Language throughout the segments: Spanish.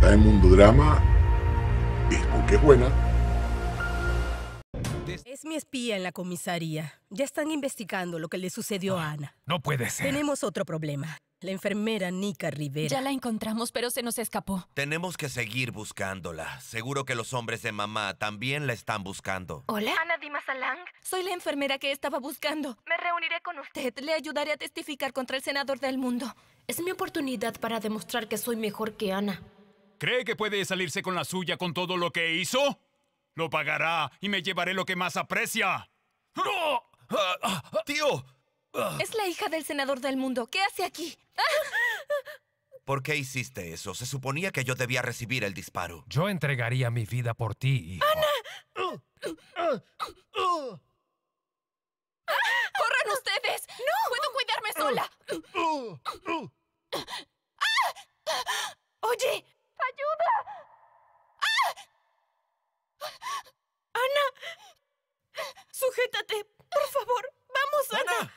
está en Mundo Drama, es buena. Es mi espía en la comisaría. Ya están investigando lo que le sucedió a Ana. No puede ser. Tenemos otro problema. La enfermera Nika Rivera. Ya la encontramos, pero se nos escapó. Tenemos que seguir buscándola. Seguro que los hombres de mamá también la están buscando. Hola. Ana Dimasalang. Soy la enfermera que estaba buscando. Me reuniré con usted. Le ayudaré a testificar contra el senador del mundo. Es mi oportunidad para demostrar que soy mejor que Ana. ¿Cree que puede salirse con la suya con todo lo que hizo? Lo pagará y me llevaré lo que más aprecia. ¡No! ¡Tío! Es la hija del senador del mundo. ¿Qué hace aquí? ¿Por qué hiciste eso? Se suponía que yo debía recibir el disparo. Yo entregaría mi vida por ti, hijo. ¡Ana! ¡Corran ustedes! ¡No! ¡Puedo cuidarme sola! ¡Ah! ¡Oye! ¡Ayuda! ¡Ah! ¡Ana! ¡Sujétate! ¡Por favor! ¡Vamos, Ana! Ana.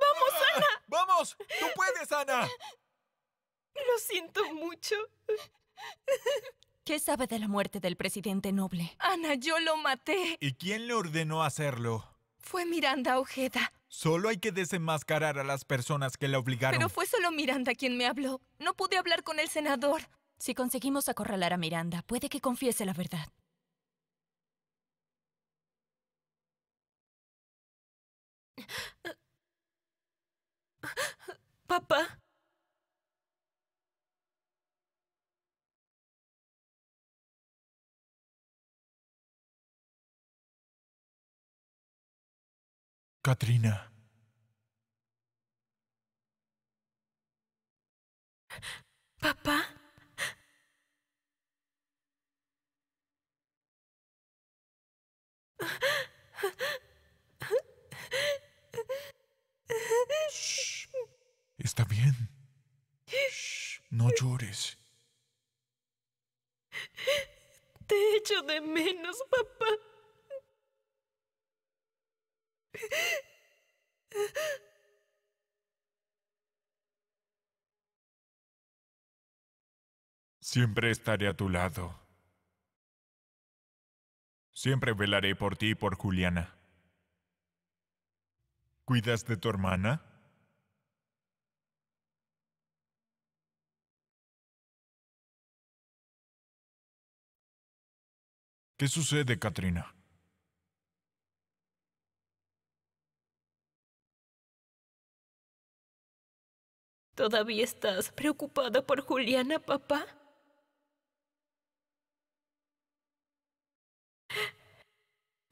¡Vamos, Ana! Ah, sujétate por favor vamos ana vamos ana vamos tú puedes, Ana! Lo siento mucho. ¿Qué sabe de la muerte del presidente Noble? Ana, yo lo maté. ¿Y quién le ordenó hacerlo? Fue Miranda Ojeda. Solo hay que desenmascarar a las personas que la obligaron. Pero fue solo Miranda quien me habló. No pude hablar con el senador. Si conseguimos acorralar a Miranda, puede que confiese la verdad. Papá. Katrina. Papá. Está bien. No llores. Te echo de menos, papá. Siempre estaré a tu lado. Siempre velaré por ti y por Juliana. ¿Cuidas de tu hermana? ¿Qué sucede, Katrina? ¿Todavía estás preocupada por Juliana, papá?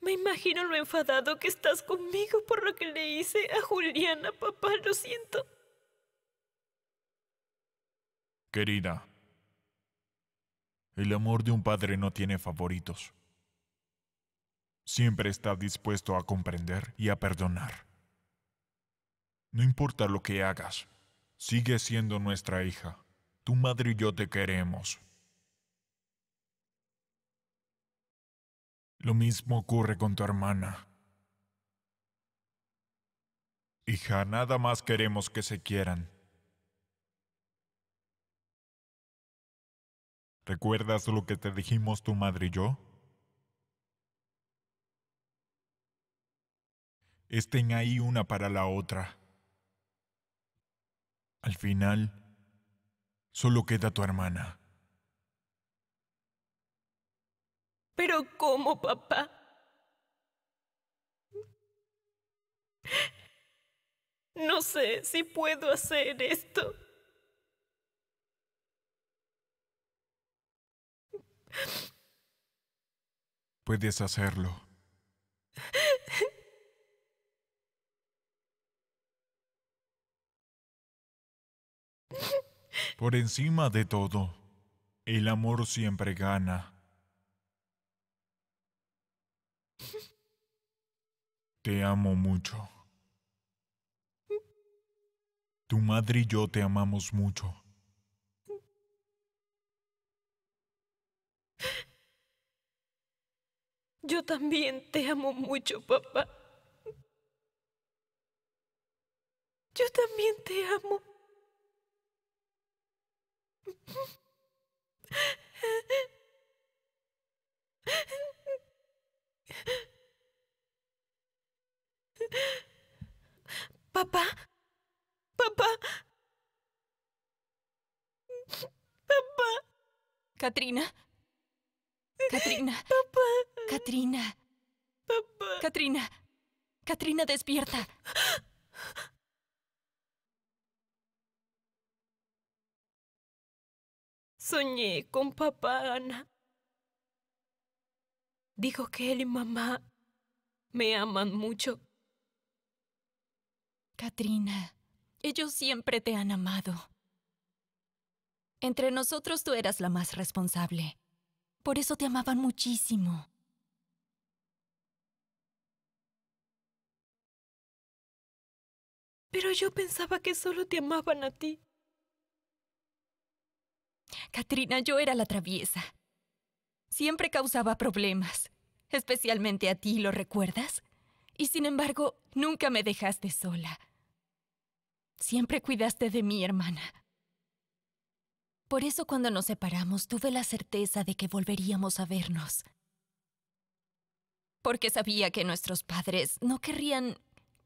Me imagino lo enfadado que estás conmigo por lo que le hice a Juliana, papá, lo siento. Querida, el amor de un padre no tiene favoritos. Siempre está dispuesto a comprender y a perdonar. No importa lo que hagas, sigue siendo nuestra hija. Tu madre y yo te queremos. Lo mismo ocurre con tu hermana. Hija, nada más queremos que se quieran. ¿Recuerdas lo que te dijimos tu madre y yo? Estén ahí una para la otra. Al final, solo queda tu hermana. Pero ¿cómo, papá? No sé si puedo hacer esto. Puedes hacerlo. Por encima de todo, el amor siempre gana. Te amo mucho. Tu madre y yo te amamos mucho. Yo también te amo mucho, papá. Yo también te amo. Papá. Papá. Papá. Katrina. Katrina. Papá. Katrina. Papá. Katrina. Katrina, despierta. Soñé con papá, Ana. Dijo que él y mamá me aman mucho. Katrina, ellos siempre te han amado. Entre nosotros tú eras la más responsable. Por eso te amaban muchísimo. Pero yo pensaba que solo te amaban a ti. Katrina, yo era la traviesa. Siempre causaba problemas. Especialmente a ti, ¿lo recuerdas? y sin embargo nunca me dejaste sola. Siempre cuidaste de mí, hermana. Por eso cuando nos separamos tuve la certeza de que volveríamos a vernos. Porque sabía que nuestros padres no querrían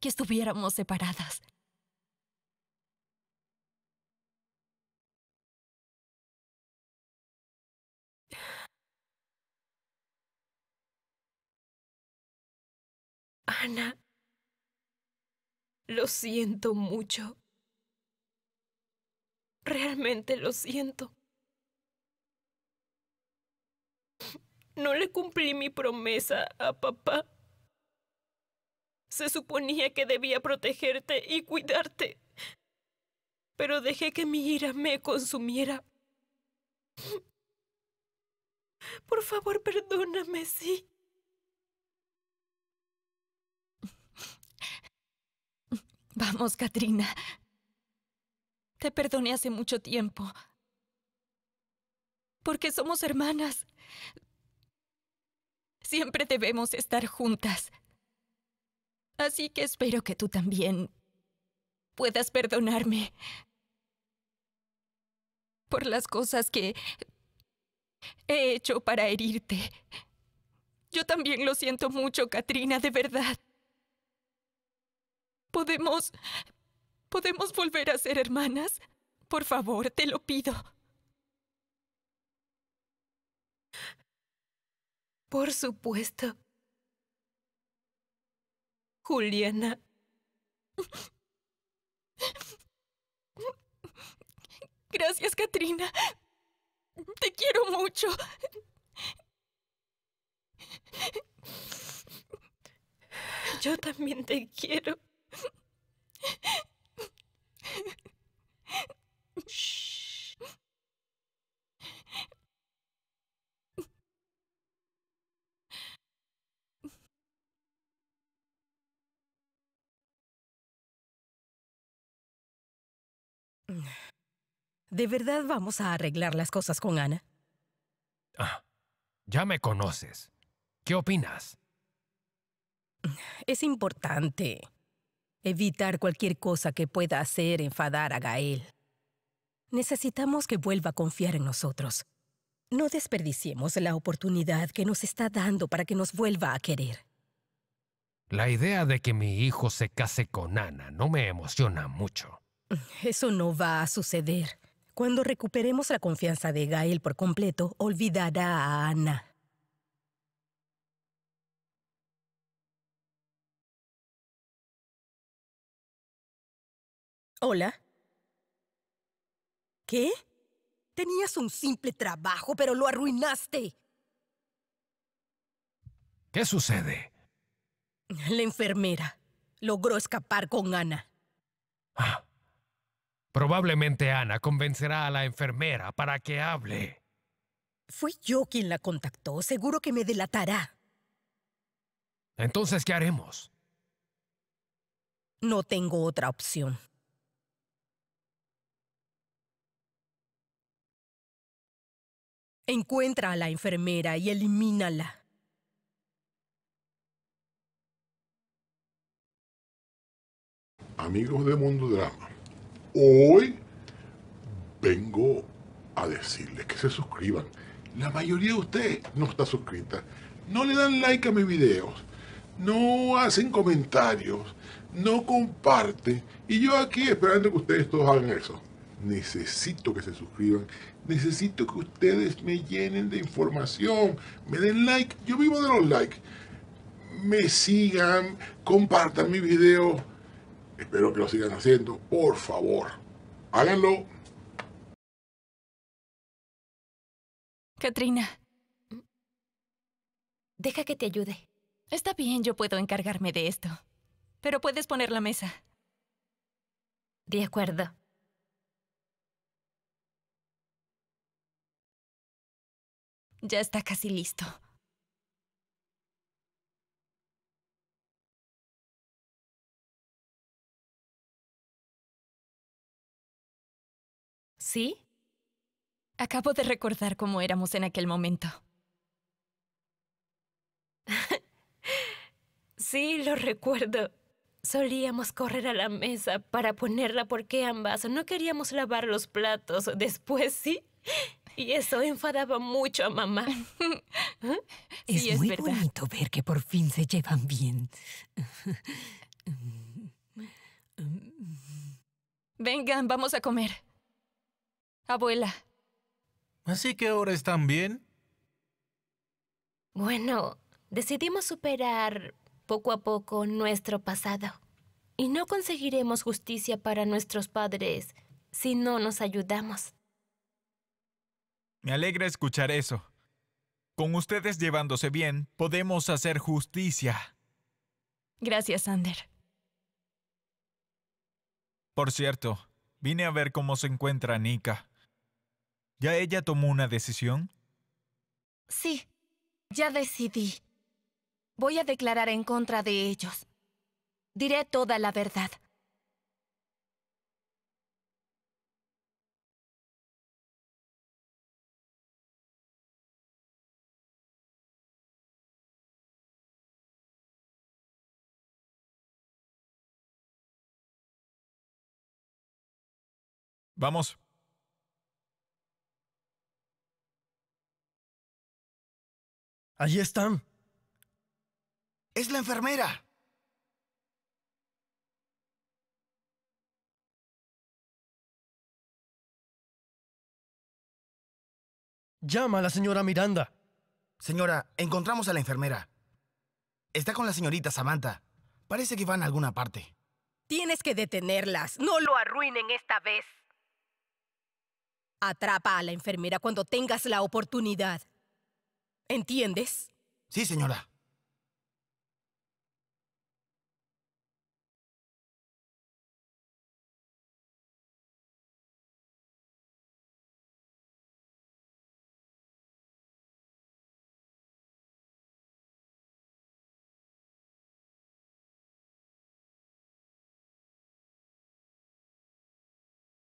que estuviéramos separadas. Ana, lo siento mucho. Realmente lo siento. No le cumplí mi promesa a papá. Se suponía que debía protegerte y cuidarte, pero dejé que mi ira me consumiera. Por favor, perdóname, sí. Vamos, Katrina. Te perdoné hace mucho tiempo. Porque somos hermanas. Siempre debemos estar juntas. Así que espero que tú también puedas perdonarme por las cosas que he hecho para herirte. Yo también lo siento mucho, Katrina, de verdad. ¿Podemos... ¿Podemos volver a ser hermanas? Por favor, te lo pido. Por supuesto. Juliana. Gracias, Katrina. Te quiero mucho. Yo también te quiero. ¿De verdad vamos a arreglar las cosas con Ana? Ah, ya me conoces. ¿Qué opinas? Es importante evitar cualquier cosa que pueda hacer enfadar a Gael. Necesitamos que vuelva a confiar en nosotros. No desperdiciemos la oportunidad que nos está dando para que nos vuelva a querer. La idea de que mi hijo se case con Ana no me emociona mucho. Eso no va a suceder. Cuando recuperemos la confianza de Gael por completo, olvidará a Ana. Hola. ¿Qué? Tenías un simple trabajo, pero lo arruinaste. ¿Qué sucede? La enfermera logró escapar con Ana. Ah, probablemente Ana convencerá a la enfermera para que hable. Fui yo quien la contactó. Seguro que me delatará. Entonces, ¿qué haremos? No tengo otra opción. Encuentra a la enfermera y elimínala. Amigos de Mundo Drama, hoy vengo a decirles que se suscriban. La mayoría de ustedes no está suscrita. No le dan like a mis videos. No hacen comentarios. No comparten. Y yo aquí esperando que ustedes todos hagan eso necesito que se suscriban, necesito que ustedes me llenen de información, me den like, yo vivo de los likes, me sigan, compartan mi video, espero que lo sigan haciendo, por favor, háganlo. Katrina, deja que te ayude. Está bien, yo puedo encargarme de esto, pero puedes poner la mesa. De acuerdo. Ya está casi listo. ¿Sí? Acabo de recordar cómo éramos en aquel momento. sí, lo recuerdo. Solíamos correr a la mesa para ponerla porque ambas no queríamos lavar los platos después, ¿sí? Y eso enfadaba mucho a mamá. es, muy bonito ver que por fin se llevan bien. Vengan, vamos a comer. Abuela. ¿Así que ahora están bien? Bueno, decidimos superar poco a poco nuestro pasado. Y no conseguiremos justicia para nuestros padres si no nos ayudamos. Me alegra escuchar eso. Con ustedes llevándose bien, podemos hacer justicia. Gracias, Sander. Por cierto, vine a ver cómo se encuentra Nika. ¿Ya ella tomó una decisión? Sí, ya decidí. Voy a declarar en contra de ellos. Diré toda la verdad. Vamos. Allí están. Es la enfermera. Llama a la señora Miranda. Señora, encontramos a la enfermera. Está con la señorita Samantha. Parece que van a alguna parte. Tienes que detenerlas. No lo arruinen esta vez. Atrapa a la enfermera cuando tengas la oportunidad. ¿Entiendes? Sí, señora.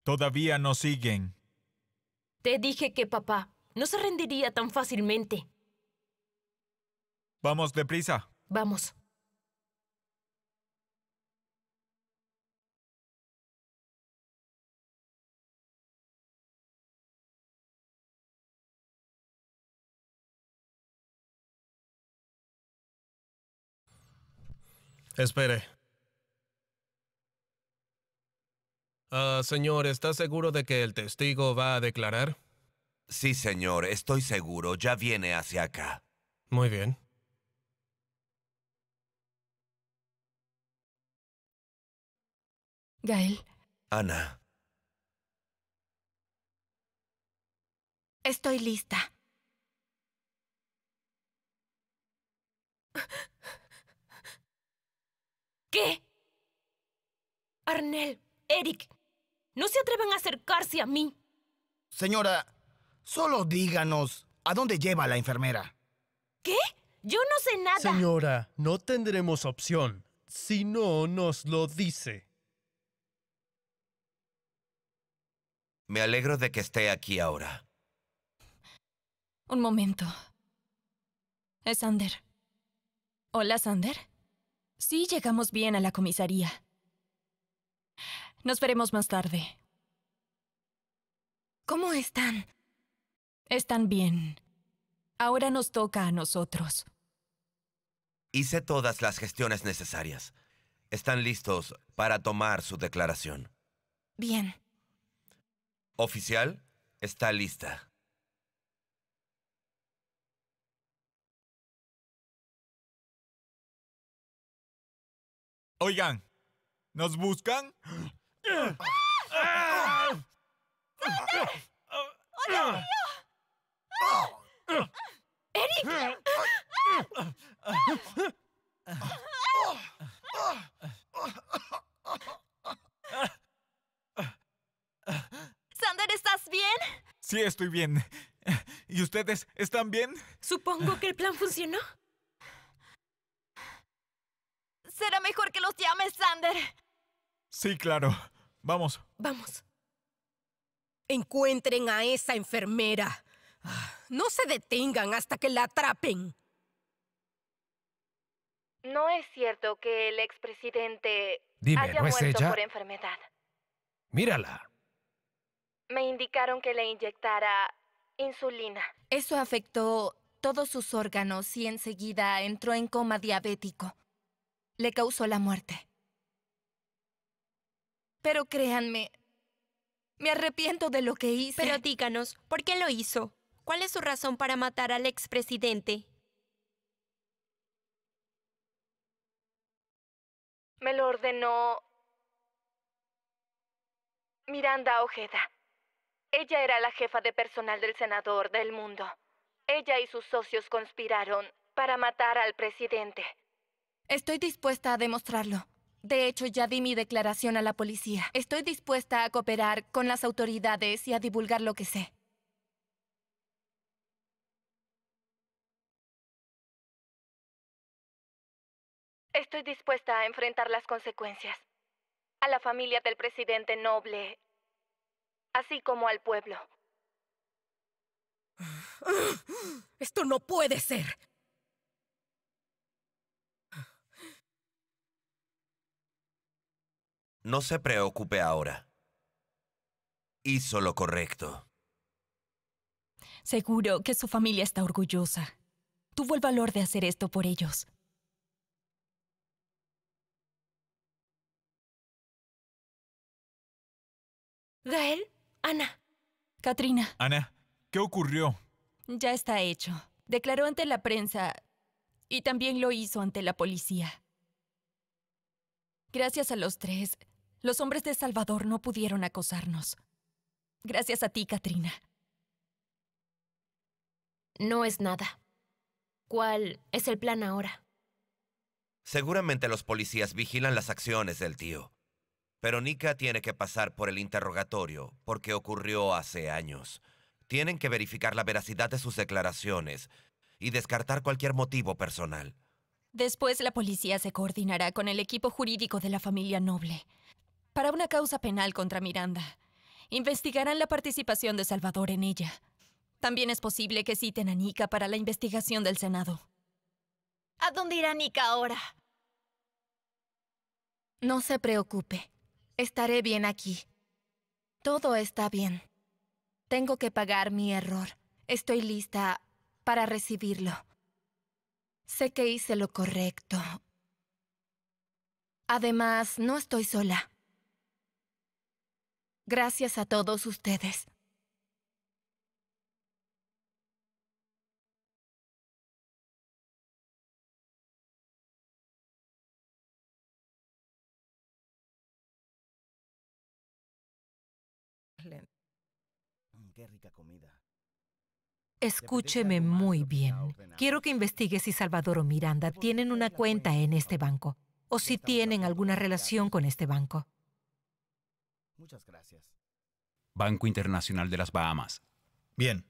Todavía no siguen. Te dije que papá no se rendiría tan fácilmente. Vamos, deprisa. Vamos. Espere. Ah, señor, ¿está seguro de que el testigo va a declarar? Sí, señor, estoy seguro. Ya viene hacia acá. Muy bien. Gael. Ana. Estoy lista. ¿Qué? Arnel, Eric, no se atrevan a acercarse a mí. Señora, solo díganos, ¿a dónde lleva la enfermera? ¿Qué? Yo no sé nada. Señora, no tendremos opción. Si no, nos lo dice. Me alegro de que esté aquí ahora. Un momento. Es Sander. Hola, Sander. Sí, llegamos bien a la comisaría. Nos veremos más tarde. ¿Cómo están? Están bien. Ahora nos toca a nosotros. Hice todas las gestiones necesarias. Están listos para tomar su declaración. Bien. Oficial, está lista. Oigan, ¿nos buscan? Sander, ¿estás bien? Sí, estoy bien. ¿Y ustedes están bien? Supongo que el plan funcionó. Será mejor que los llames, Sander. Sí, claro. Vamos. Vamos. Encuentren a esa enfermera. Ah, no se detengan hasta que la atrapen. No es cierto que el expresidente haya muerto por enfermedad. Mírala. Me indicaron que le inyectara insulina. Eso afectó todos sus órganos y enseguida entró en coma diabético. Le causó la muerte. Pero créanme, me arrepiento de lo que hice. Pero díganos, ¿por qué lo hizo? ¿Cuál es su razón para matar al expresidente? Me lo ordenó Miranda Ojeda. Ella era la jefa de personal del senador del mundo. Ella y sus socios conspiraron para matar al presidente. Estoy dispuesta a demostrarlo. De hecho, ya di mi declaración a la policía. Estoy dispuesta a cooperar con las autoridades y a divulgar lo que sé. Estoy dispuesta a enfrentar las consecuencias. A la familia del presidente Noble, así como al pueblo. Esto no puede ser. No se preocupe ahora. Hizo lo correcto. Seguro que su familia está orgullosa. Tuvo el valor de hacer esto por ellos. Gael, Ana. Katrina. Ana, ¿qué ocurrió? Ya está hecho. Declaró ante la prensa y también lo hizo ante la policía. Gracias a los tres, los hombres de Salvador no pudieron acosarnos. Gracias a ti, Katrina. No es nada. ¿Cuál es el plan ahora? Seguramente los policías vigilan las acciones del tío. Pero Nika tiene que pasar por el interrogatorio porque ocurrió hace años. Tienen que verificar la veracidad de sus declaraciones y descartar cualquier motivo personal. Después la policía se coordinará con el equipo jurídico de la familia Noble para una causa penal contra Miranda. Investigarán la participación de Salvador en ella. También es posible que citen a Nika para la investigación del Senado. ¿A dónde irá Nika ahora? No se preocupe. Estaré bien aquí. Todo está bien. Tengo que pagar mi error. Estoy lista para recibirlo. Sé que hice lo correcto. Además, no estoy sola. Gracias a todos ustedes. Mm, Escúcheme muy bien. Quiero que investigue si Salvador o Miranda tienen una cuenta en este banco o si tienen alguna relación con este banco. Muchas gracias. Banco Internacional de las Bahamas. Bien.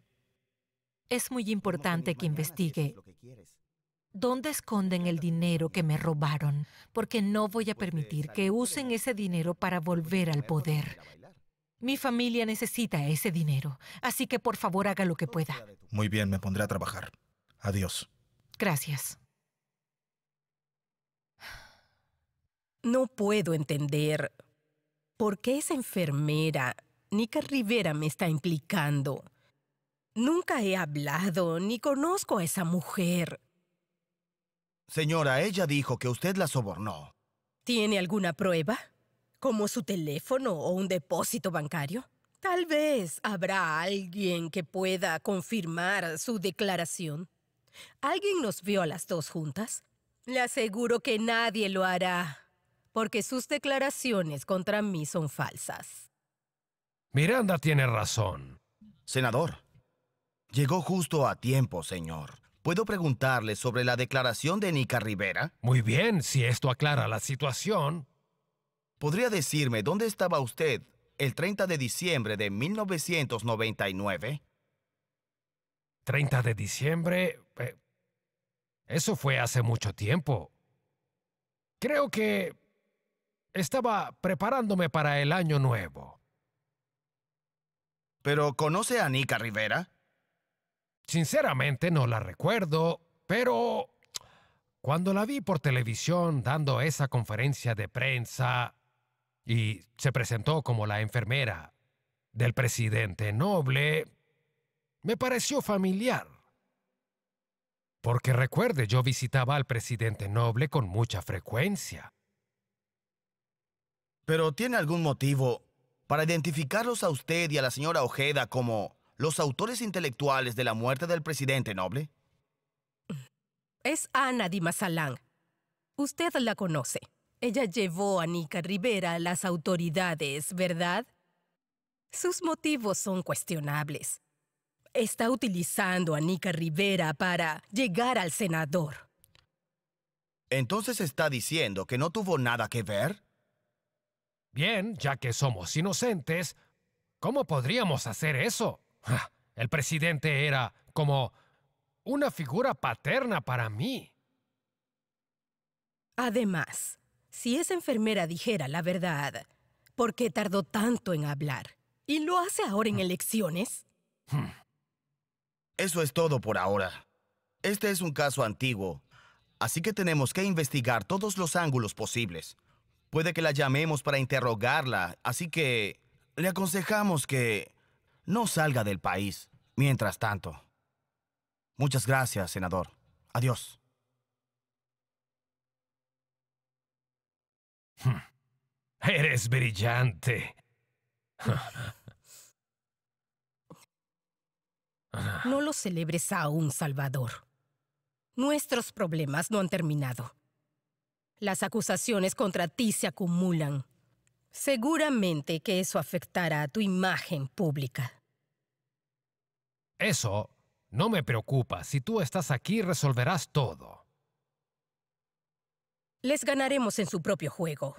Es muy importante que investigue dónde esconden el dinero que me robaron, porque no voy a permitir que usen ese dinero para volver al poder. Mi familia necesita ese dinero, así que por favor haga lo que pueda. Muy bien, me pondré a trabajar. Adiós. Gracias. No puedo entender ¿por qué esa enfermera, Nica Rivera, me está implicando? Nunca he hablado ni conozco a esa mujer. Señora, ella dijo que usted la sobornó. ¿Tiene alguna prueba? ¿Como su teléfono o un depósito bancario? Tal vez habrá alguien que pueda confirmar su declaración. ¿Alguien nos vio a las dos juntas? Le aseguro que nadie lo hará porque sus declaraciones contra mí son falsas. Miranda tiene razón. Senador, llegó justo a tiempo, señor. ¿Puedo preguntarle sobre la declaración de Nica Rivera? Muy bien, si esto aclara la situación. ¿Podría decirme dónde estaba usted el 30 de diciembre de 1999? 30 de diciembre... Eh, eso fue hace mucho tiempo. Creo que estaba preparándome para el año nuevo. ¿Pero conoce a Nica Rivera? Sinceramente no la recuerdo, pero cuando la vi por televisión dando esa conferencia de prensa y se presentó como la enfermera del presidente Noble, me pareció familiar. Porque recuerde, yo visitaba al presidente Noble con mucha frecuencia. Pero ¿tiene algún motivo para identificarlos a usted y a la señora Ojeda como los autores intelectuales de la muerte del presidente Noble? Es Ana Di Usted la conoce. Ella llevó a Nica Rivera a las autoridades, ¿verdad? Sus motivos son cuestionables. Está utilizando a Nica Rivera para llegar al senador. Entonces está diciendo que no tuvo nada que ver? Bien, ya que somos inocentes, ¿cómo podríamos hacer eso? El presidente era como una figura paterna para mí. Además, si esa enfermera dijera la verdad, ¿por qué tardó tanto en hablar? ¿Y lo hace ahora en mm. elecciones? Hmm. Eso es todo por ahora. Este es un caso antiguo, así que tenemos que investigar todos los ángulos posibles. Puede que la llamemos para interrogarla, así que le aconsejamos que no salga del país mientras tanto. Muchas gracias, senador. Adiós. Hmm. Eres brillante. No lo celebres aún, Salvador. Nuestros problemas no han terminado. Las acusaciones contra ti se acumulan. Seguramente que eso afectará a tu imagen pública. Eso no me preocupa. Si tú estás aquí, resolverás todo. Les ganaremos en su propio juego.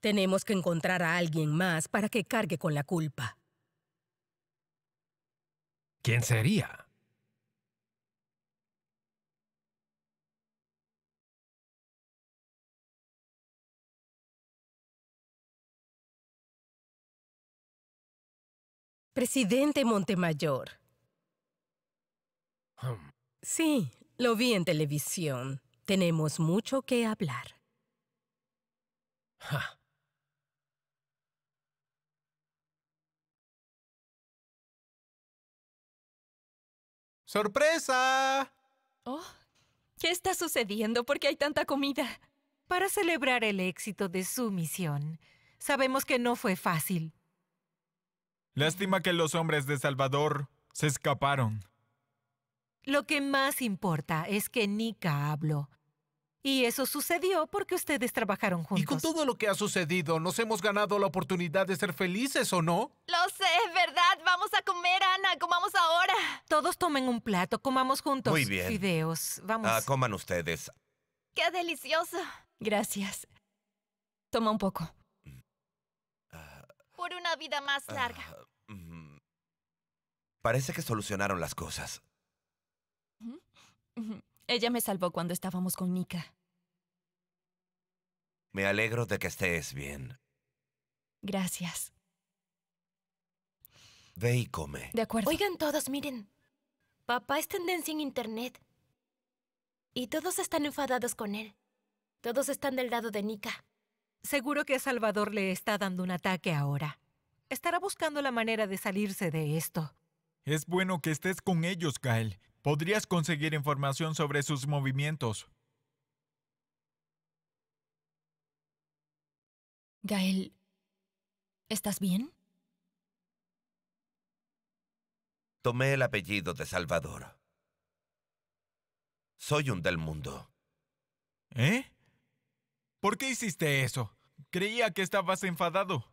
Tenemos que encontrar a alguien más para que cargue con la culpa. ¿Quién sería? Presidente Montemayor. Hmm. Sí, lo vi en televisión. Tenemos mucho que hablar. ¡Sorpresa! Oh, ¿qué está sucediendo? ¿Por qué hay tanta comida? Para celebrar el éxito de su misión, sabemos que no fue fácil. Lástima que los hombres de Salvador se escaparon. Lo que más importa es que Nika habló. Y eso sucedió porque ustedes trabajaron juntos. Y con todo lo que ha sucedido, nos hemos ganado la oportunidad de ser felices, ¿o no? Lo sé, verdad. Vamos a comer, Ana. Comamos ahora. Todos tomen un plato. Comamos juntos. Muy bien. Fideos. Vamos. Ah, coman ustedes. ¡Qué delicioso! Gracias. Toma un poco por una vida más ah, larga. parece que solucionaron las cosas. Ella me salvó cuando estábamos con Nika. Me alegro de que estés bien. Gracias. Ve y come. De acuerdo. Oigan todos, miren. Papá es tendencia en Internet. Y todos están enfadados con él. Todos están del lado de Nika. Seguro que Salvador le está dando un ataque ahora. Estará buscando la manera de salirse de esto. Es bueno que estés con ellos, Gael. Podrías conseguir información sobre sus movimientos. Gael, ¿estás bien? Tomé el apellido de Salvador. Soy un del mundo. ¿Eh? ¿Por qué hiciste eso? Creía que estabas enfadado.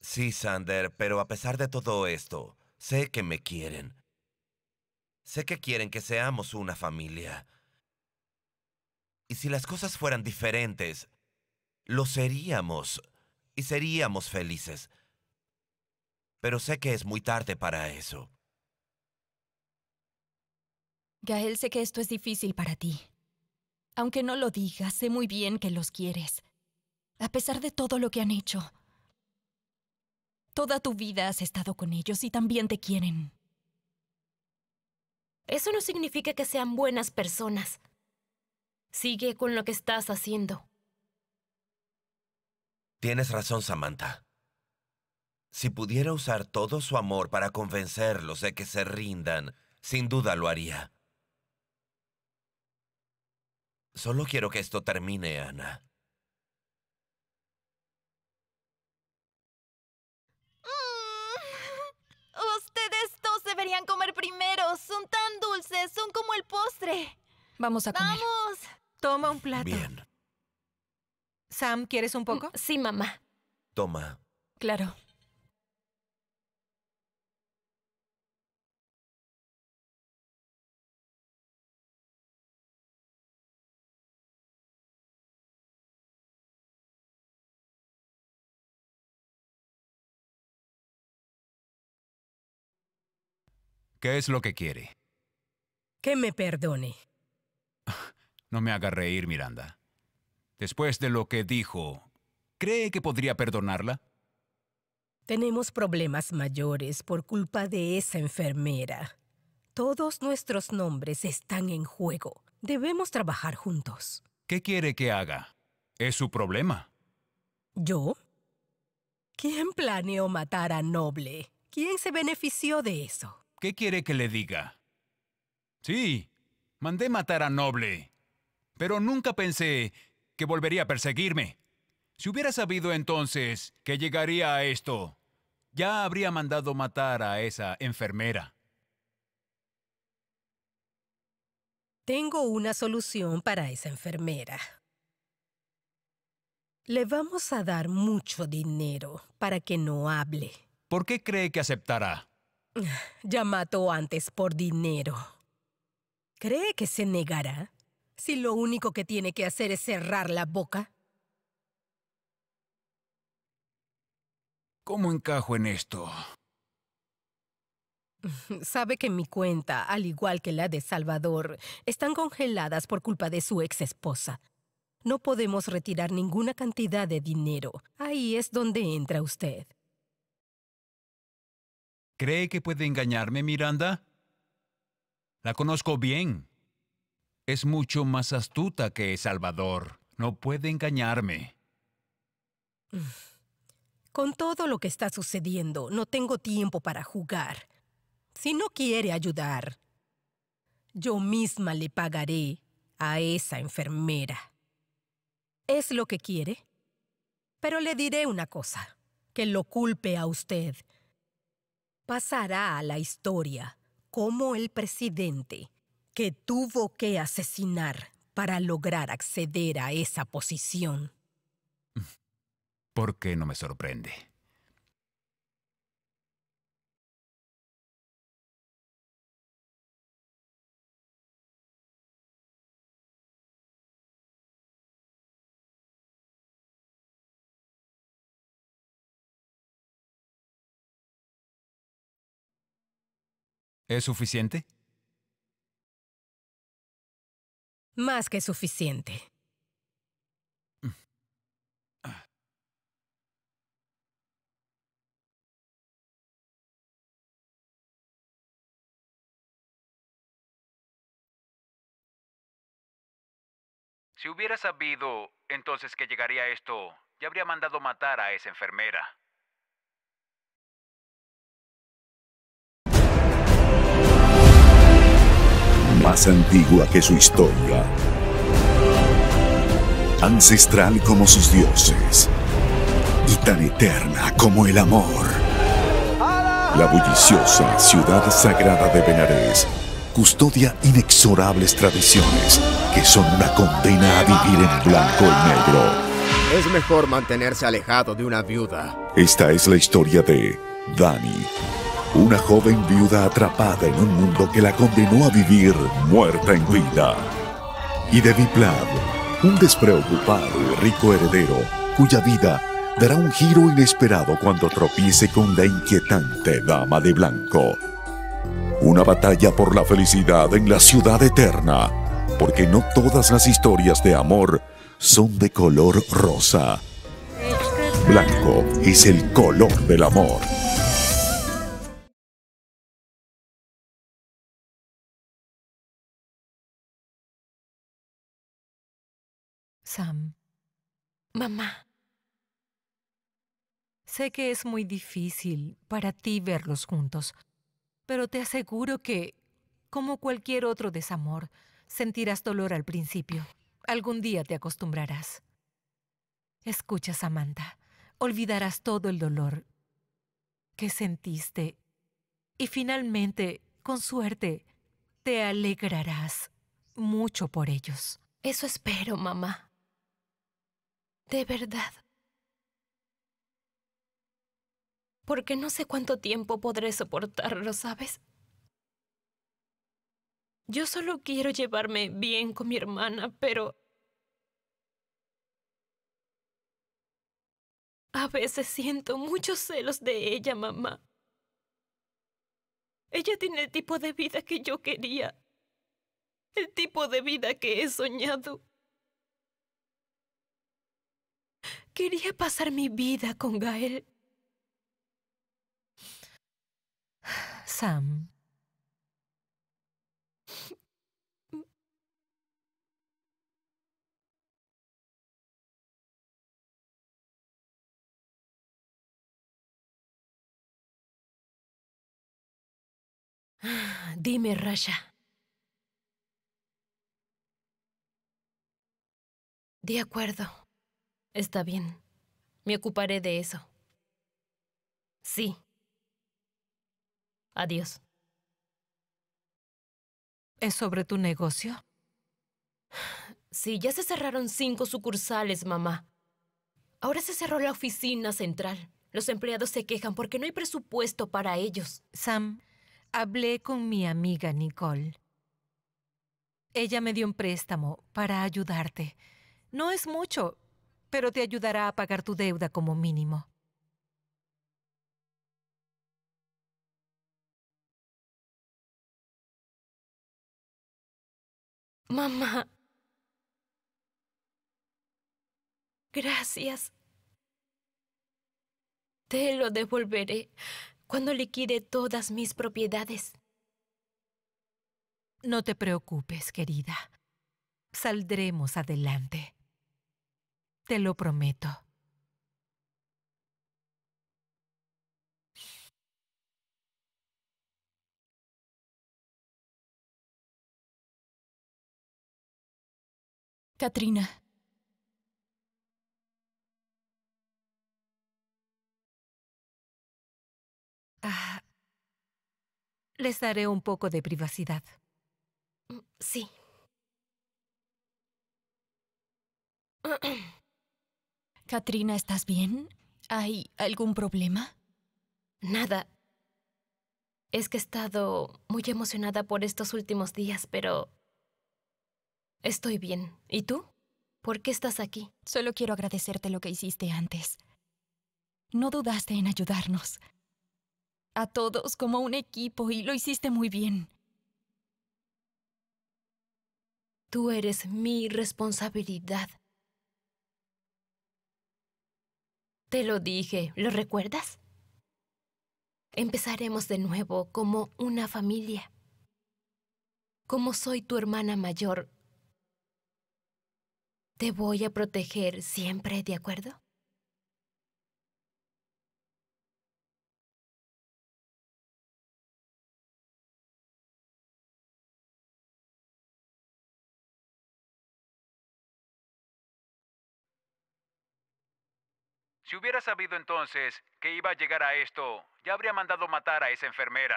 Sí, Sander, pero a pesar de todo esto, sé que me quieren. Sé que quieren que seamos una familia. Y si las cosas fueran diferentes, lo seríamos y seríamos felices. Pero sé que es muy tarde para eso. Gael, sé que esto es difícil para ti. Aunque no lo digas, sé muy bien que los quieres. A pesar de todo lo que han hecho. Toda tu vida has estado con ellos y también te quieren. Eso no significa que sean buenas personas. Sigue con lo que estás haciendo. Tienes razón, Samantha. Si pudiera usar todo su amor para convencerlos de que se rindan, sin duda lo haría. Solo quiero que esto termine, Ana. Mm, ustedes dos deberían comer primero. Son tan dulces, son como el postre. Vamos a comer. ¡Vamos! Toma un plato. Bien. Sam, ¿quieres un poco? Mm, sí, mamá. Toma. Claro. ¿Qué es lo que quiere? Que me perdone. No me haga reír, Miranda. Después de lo que dijo, ¿cree que podría perdonarla? Tenemos problemas mayores por culpa de esa enfermera. Todos nuestros nombres están en juego. Debemos trabajar juntos. ¿Qué quiere que haga? Es su problema. ¿Yo? ¿Quién planeó matar a Noble? ¿Quién se benefició de eso? ¿Qué quiere que le diga? Sí, mandé matar a Noble, pero nunca pensé que volvería a perseguirme. Si hubiera sabido entonces que llegaría a esto, ya habría mandado matar a esa enfermera. Tengo una solución para esa enfermera. Le vamos a dar mucho dinero para que no hable. ¿Por qué cree que aceptará? Ya mató antes por dinero. ¿Cree que se negará si lo único que tiene que hacer es cerrar la boca? ¿Cómo encajo en esto? Sabe que mi cuenta, al igual que la de Salvador, están congeladas por culpa de su ex esposa. No podemos retirar ninguna cantidad de dinero. Ahí es donde entra usted. ¿Cree que puede engañarme, Miranda? La conozco bien. Es mucho más astuta que Salvador. No puede engañarme. Con todo lo que está sucediendo, no tengo tiempo para jugar. Si no quiere ayudar, yo misma le pagaré a esa enfermera. Es lo que quiere. Pero le diré una cosa, que lo culpe a usted pasará a la historia como el presidente que tuvo que asesinar para lograr acceder a esa posición. ¿Por qué no me sorprende? ¿Es suficiente? Más que suficiente. Si hubiera sabido entonces que llegaría esto, ya habría mandado matar a esa enfermera. más antigua que su historia. Ancestral como sus dioses y tan eterna como el amor. La bulliciosa ciudad sagrada de Benares custodia inexorables tradiciones que son una condena a vivir en blanco y negro. Es mejor mantenerse alejado de una viuda. Esta es la historia de Dani, una joven viuda atrapada en un mundo que la condenó a vivir muerta en vida. Y de Plath, un despreocupado y rico heredero cuya vida dará un giro inesperado cuando tropiece con la inquietante Dama de Blanco. Una batalla por la felicidad en la ciudad eterna, porque no todas las historias de amor son de color rosa. Blanco es el color del amor. Sam. Mamá. Sé que es muy difícil para ti verlos juntos, pero te aseguro que, como cualquier otro desamor, sentirás dolor al principio. Algún día te acostumbrarás. Escucha, Samantha, olvidarás todo el dolor que sentiste y finalmente, con suerte, te alegrarás mucho por ellos. Eso espero, mamá de verdad. Porque no sé cuánto tiempo podré soportarlo, ¿sabes? Yo solo quiero llevarme bien con mi hermana, pero... A veces siento muchos celos de ella, mamá. Ella tiene el tipo de vida que yo quería. El tipo de vida que he soñado. Quería pasar mi vida con Gael. Sam. Dime, Raya. De acuerdo. Está bien. Me ocuparé de eso. Sí. Adiós. ¿Es sobre tu negocio? Sí, ya se cerraron cinco sucursales, mamá. Ahora se cerró la oficina central. Los empleados se quejan porque no hay presupuesto para ellos. Sam, hablé con mi amiga Nicole. Ella me dio un préstamo para ayudarte. No es mucho, pero te ayudará a pagar tu deuda como mínimo. Mamá. Gracias. Te lo devolveré cuando liquide todas mis propiedades. No te preocupes, querida. Saldremos adelante. Te lo prometo. Katrina. Ah, les daré un poco de privacidad. Mm, sí. Katrina, ¿estás bien? ¿Hay algún problema? Nada. Es que he estado muy emocionada por estos últimos días, pero... Estoy bien. ¿Y tú? ¿Por qué estás aquí? Solo quiero agradecerte lo que hiciste antes. No dudaste en ayudarnos. A todos como un equipo y lo hiciste muy bien. Tú eres mi responsabilidad. Te lo dije, ¿lo recuerdas? Empezaremos de nuevo como una familia. Como soy tu hermana mayor, te voy a proteger siempre, ¿de acuerdo? Si hubiera sabido entonces que iba a llegar a esto, ya habría mandado matar a esa enfermera.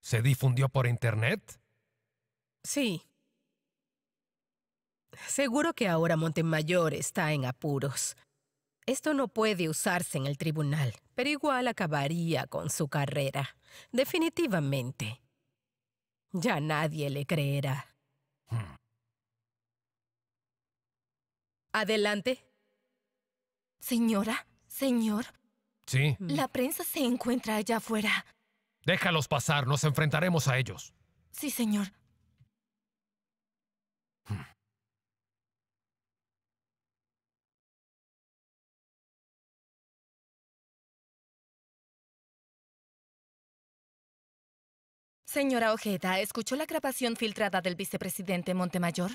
¿Se difundió por Internet? Sí. Seguro que ahora Montemayor está en apuros. Esto no puede usarse en el tribunal, pero igual acabaría con su carrera. Definitivamente. Ya nadie le creerá. Hmm. Adelante. Señora, señor. Sí. La prensa se encuentra allá afuera. Déjalos pasar, nos enfrentaremos a ellos. Sí, señor. Señora Ojeda, ¿escuchó la grabación filtrada del vicepresidente Montemayor?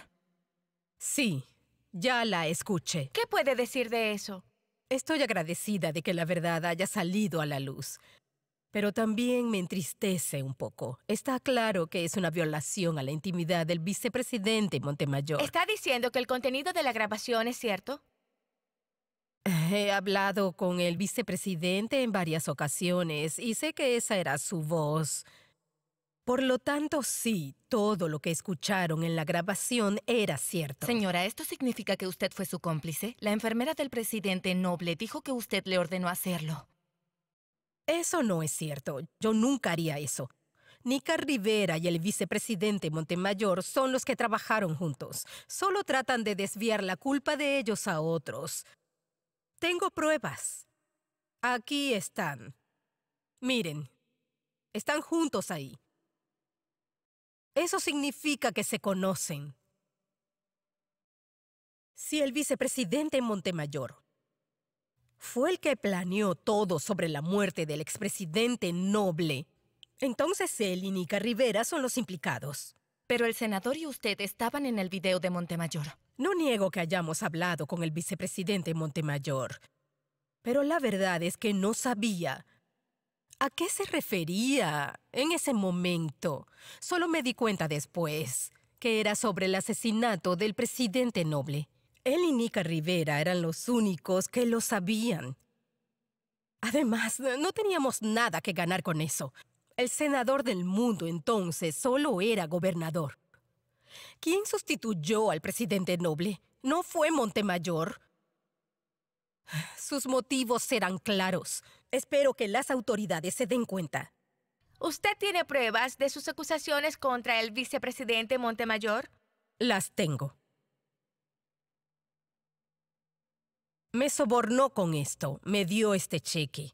Sí, ya la escuché. ¿Qué puede decir de eso? Estoy agradecida de que la verdad haya salido a la luz, pero también me entristece un poco. Está claro que es una violación a la intimidad del vicepresidente Montemayor. ¿Está diciendo que el contenido de la grabación es cierto? He hablado con el vicepresidente en varias ocasiones y sé que esa era su voz. Por lo tanto, sí, todo lo que escucharon en la grabación era cierto. Señora, ¿esto significa que usted fue su cómplice? La enfermera del presidente Noble dijo que usted le ordenó hacerlo. Eso no es cierto. Yo nunca haría eso. Nica Rivera y el vicepresidente Montemayor son los que trabajaron juntos. Solo tratan de desviar la culpa de ellos a otros. Tengo pruebas. Aquí están. Miren, están juntos ahí. Eso significa que se conocen. Si el vicepresidente Montemayor fue el que planeó todo sobre la muerte del expresidente Noble, entonces él y Nica Rivera son los implicados. Pero el senador y usted estaban en el video de Montemayor. No niego que hayamos hablado con el vicepresidente Montemayor, pero la verdad es que no sabía ¿A qué se refería en ese momento? Solo me di cuenta después que era sobre el asesinato del presidente Noble. Él y Nica Rivera eran los únicos que lo sabían. Además, no teníamos nada que ganar con eso. El senador del mundo entonces solo era gobernador. ¿Quién sustituyó al presidente Noble? ¿No fue Montemayor? Sus motivos eran claros. Espero que las autoridades se den cuenta. ¿Usted tiene pruebas de sus acusaciones contra el vicepresidente Montemayor? Las tengo. Me sobornó con esto, me dio este cheque,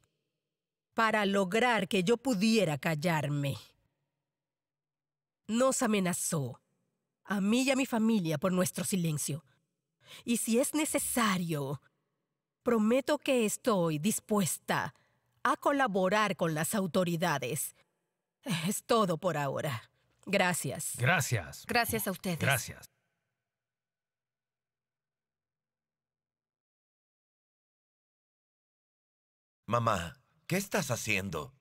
para lograr que yo pudiera callarme. Nos amenazó, a mí y a mi familia, por nuestro silencio. Y si es necesario, prometo que estoy dispuesta a colaborar con las autoridades. Es todo por ahora. Gracias. Gracias. Gracias a ustedes. Gracias. Mamá, ¿qué estás haciendo?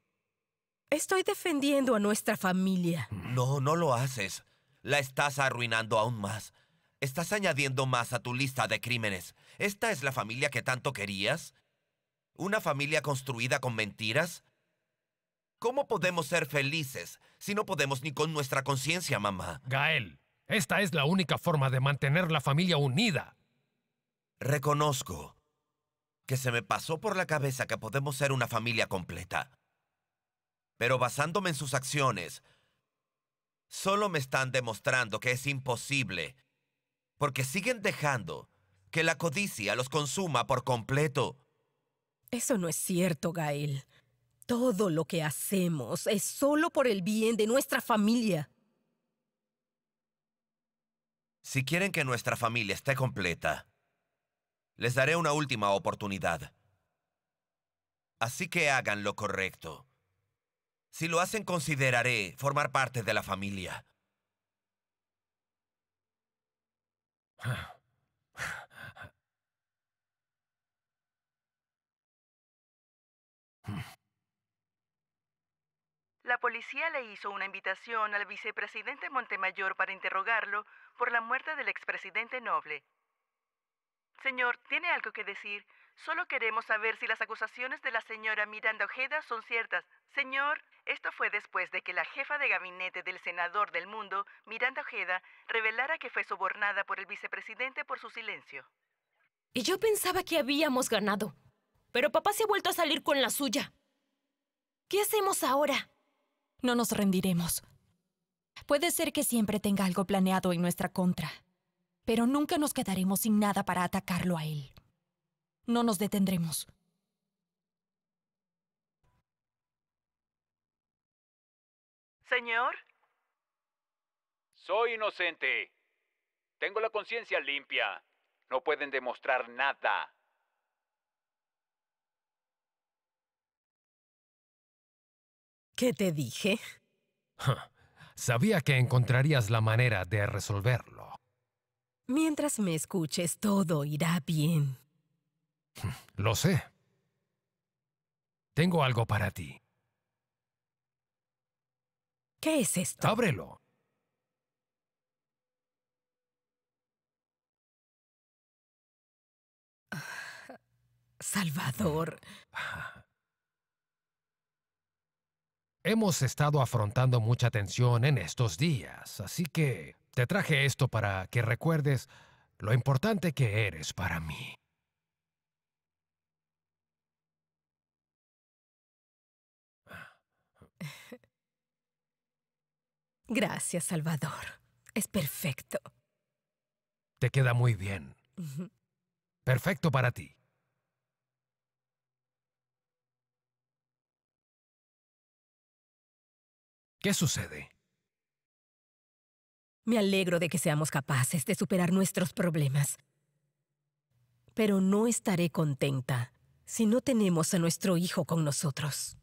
Estoy defendiendo a nuestra familia. No, no lo haces. La estás arruinando aún más. Estás añadiendo más a tu lista de crímenes. ¿Esta es la familia que tanto querías? ¿Una familia construida con mentiras? ¿Cómo podemos ser felices si no podemos ni con nuestra conciencia, mamá? Gael, esta es la única forma de mantener la familia unida. Reconozco que se me pasó por la cabeza que podemos ser una familia completa. Pero basándome en sus acciones, solo me están demostrando que es imposible, porque siguen dejando que la codicia los consuma por completo. Eso no es cierto, Gael. Todo lo que hacemos es solo por el bien de nuestra familia. Si quieren que nuestra familia esté completa, les daré una última oportunidad. Así que hagan lo correcto. Si lo hacen, consideraré formar parte de la familia. La policía le hizo una invitación al vicepresidente Montemayor para interrogarlo por la muerte del expresidente Noble. Señor, ¿tiene algo que decir? Solo queremos saber si las acusaciones de la señora Miranda Ojeda son ciertas. Señor, esto fue después de que la jefa de gabinete del senador del mundo, Miranda Ojeda, revelara que fue sobornada por el vicepresidente por su silencio. Y yo pensaba que habíamos ganado. Pero papá se ha vuelto a salir con la suya. ¿Qué hacemos ahora? No nos rendiremos. Puede ser que siempre tenga algo planeado en nuestra contra, pero nunca nos quedaremos sin nada para atacarlo a él. No nos detendremos. Señor. Soy inocente. Tengo la conciencia limpia. No pueden demostrar nada. ¿Qué te dije? Sabía que encontrarías la manera de resolverlo. Mientras me escuches, todo irá bien. Lo sé. Tengo algo para ti. ¿Qué es esto? Ábrelo. Ah, Salvador. Ah. Hemos estado afrontando mucha tensión en estos días, así que te traje esto para que recuerdes lo importante que eres para mí. Gracias, Salvador. Es perfecto. Te queda muy bien. Perfecto para ti. ¿Qué sucede? Me alegro de que seamos capaces de superar nuestros problemas. Pero no estaré contenta si no tenemos a nuestro hijo con nosotros.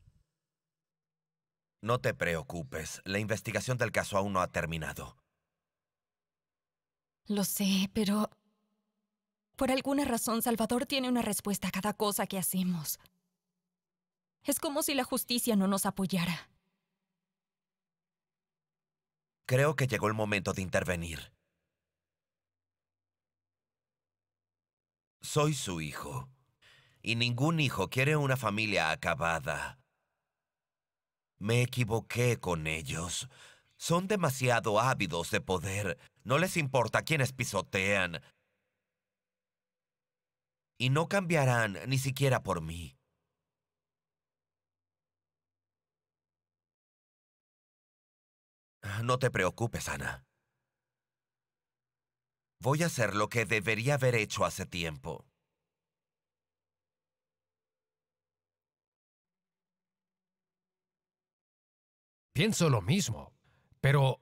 No te preocupes, la investigación del caso aún no ha terminado. Lo sé, pero... Por alguna razón, Salvador tiene una respuesta a cada cosa que hacemos. Es como si la justicia no nos apoyara. Creo que llegó el momento de intervenir. Soy su hijo, y ningún hijo quiere una familia acabada. Me equivoqué con ellos. Son demasiado ávidos de poder. No les importa quiénes pisotean. Y no cambiarán ni siquiera por mí. Ah, no te preocupes, Ana. Voy a hacer lo que debería haber hecho hace tiempo. Pienso lo mismo, pero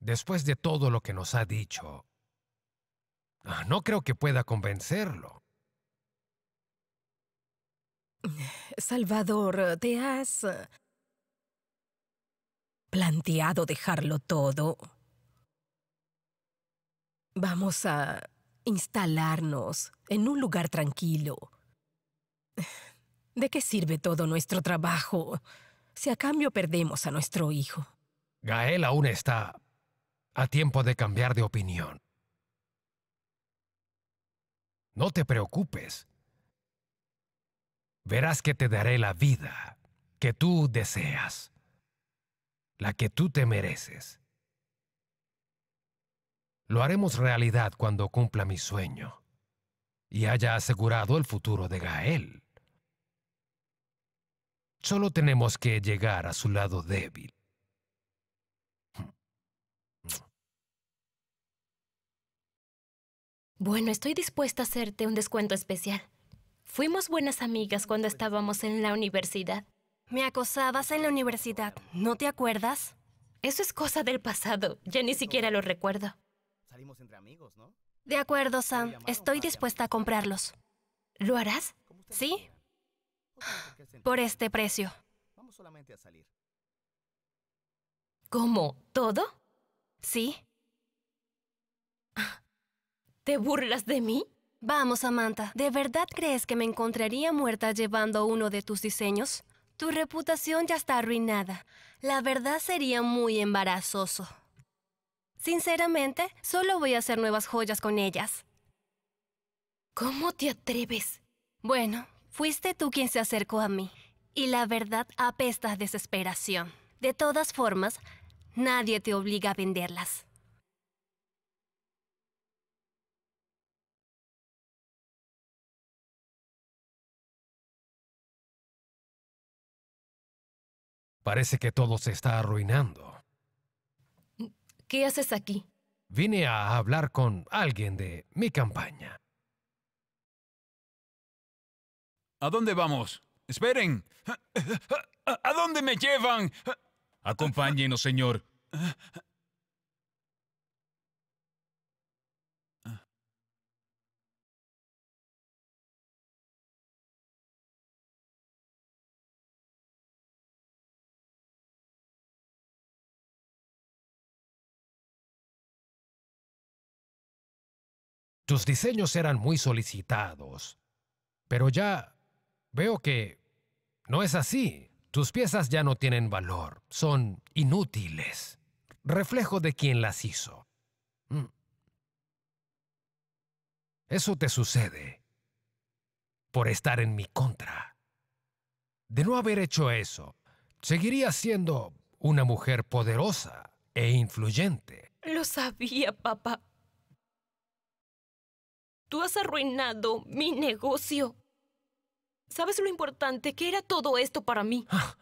después de todo lo que nos ha dicho, ah, no creo que pueda convencerlo. Salvador, te has planteado dejarlo todo. Vamos a instalarnos en un lugar tranquilo. ¿De qué sirve todo nuestro trabajo si a cambio perdemos a nuestro hijo? Gael aún está a tiempo de cambiar de opinión. No te preocupes. Verás que te daré la vida que tú deseas la que tú te mereces. Lo haremos realidad cuando cumpla mi sueño y haya asegurado el futuro de Gael. Solo tenemos que llegar a su lado débil. Bueno, estoy dispuesta a hacerte un descuento especial. Fuimos buenas amigas cuando estábamos en la universidad. Me acosabas en la universidad, ¿no te acuerdas? Eso es cosa del pasado, ya ni siquiera lo recuerdo. Salimos entre amigos, ¿no? De acuerdo, Sam, estoy dispuesta a comprarlos. ¿Lo harás? ¿Sí? Por este precio. Vamos solamente a salir. ¿Cómo? ¿Todo? ¿Sí? Ah, ¿Te burlas de mí? Vamos, Samantha, ¿de verdad crees que me encontraría muerta llevando uno de tus diseños? Tu reputación ya está arruinada. La verdad sería muy embarazoso. Sinceramente, solo voy a hacer nuevas joyas con ellas. ¿Cómo te atreves? Bueno, fuiste tú quien se acercó a mí. Y la verdad apesta a desesperación. De todas formas, nadie te obliga a venderlas. Parece que todo se está arruinando. Mm, ¿Qué haces aquí? Vine a hablar con alguien de mi campaña. ¿A dónde vamos? Esperen. ¿A dónde me llevan? Acompáñenos, señor. Tus diseños eran muy solicitados, pero ya veo que no es así. Tus piezas ya no tienen valor, son inútiles, reflejo de quien las hizo. Mm. Eso te sucede por estar en mi contra. De no haber hecho eso, seguiría siendo una mujer poderosa e influyente. Lo sabía, papá. Tú has arruinado mi negocio. ¿Sabes lo importante que era todo esto para mí? Ah.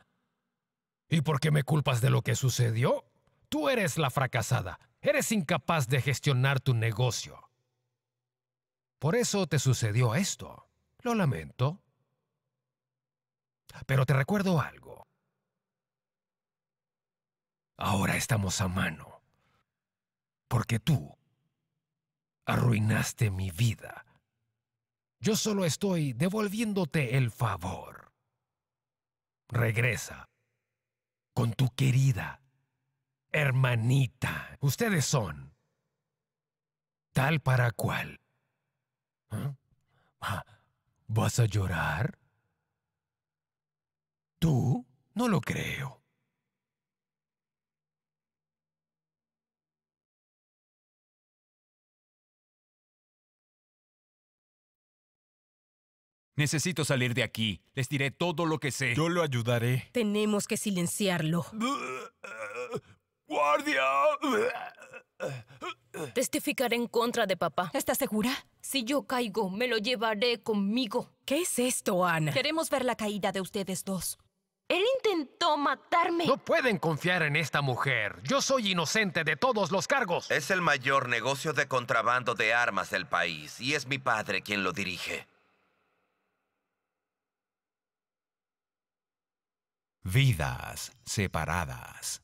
¿Y por qué me culpas de lo que sucedió? Tú eres la fracasada. Eres incapaz de gestionar tu negocio. Por eso te sucedió esto. Lo lamento. Pero te recuerdo algo. Ahora estamos a mano. Porque tú Arruinaste mi vida. Yo solo estoy devolviéndote el favor. Regresa con tu querida hermanita. Ustedes son tal para cual. ¿Ah? Ah, ¿Vas a llorar? ¿Tú? No lo creo. Necesito salir de aquí. Les diré todo lo que sé. Yo lo ayudaré. Tenemos que silenciarlo. ¡Guardia! Testificaré en contra de papá. ¿Estás segura? Si yo caigo, me lo llevaré conmigo. ¿Qué es esto, Ana? Queremos ver la caída de ustedes dos. Él intentó matarme. No pueden confiar en esta mujer. Yo soy inocente de todos los cargos. Es el mayor negocio de contrabando de armas del país y es mi padre quien lo dirige. Vidas separadas.